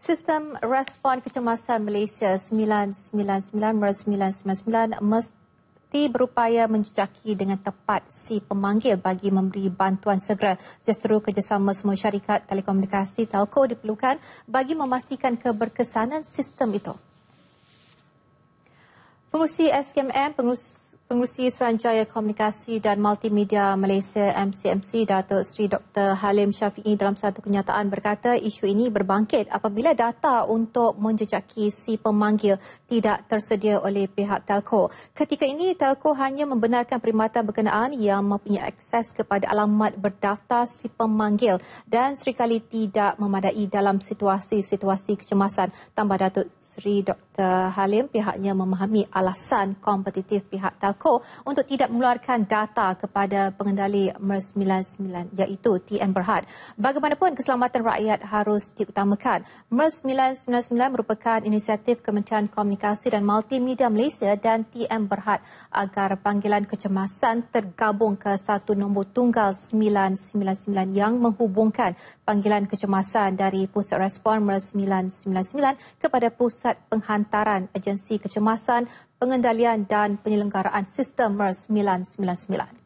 Sistem Respon Kecemasan Malaysia 999-999 mesti berupaya menjejaki dengan tepat si pemanggil bagi memberi bantuan segera. Justeru kerjasama semua syarikat telekomunikasi telco diperlukan bagi memastikan keberkesanan sistem itu. Pengurusi SKMM, pengurusi Pengurusi Seranjaya Komunikasi dan Multimedia Malaysia MCMC Datuk Sri Dr. Halim Syafiee dalam satu kenyataan berkata isu ini berbangkit apabila data untuk menjejaki si pemanggil tidak tersedia oleh pihak telco. Ketika ini telco hanya membenarkan perkhidmatan berkenaan yang mempunyai akses kepada alamat berdaftar si pemanggil dan serikali tidak memadai dalam situasi-situasi kecemasan. Tambah Datuk Sri Dr. Halim pihaknya memahami alasan kompetitif pihak telco Co untuk tidak mengeluarkan data kepada pengendali MERS 99 iaitu TM Berhad. Bagaimanapun keselamatan rakyat harus diutamakan. MERS 999 merupakan inisiatif Kementerian Komunikasi dan Multimedia Malaysia dan TM Berhad agar panggilan kecemasan tergabung ke satu nombor tunggal 999 yang menghubungkan panggilan kecemasan dari pusat respon MERS 999 kepada pusat penghantaran agensi kecemasan pengendalian dan penyelenggaraan sistem MERS 999.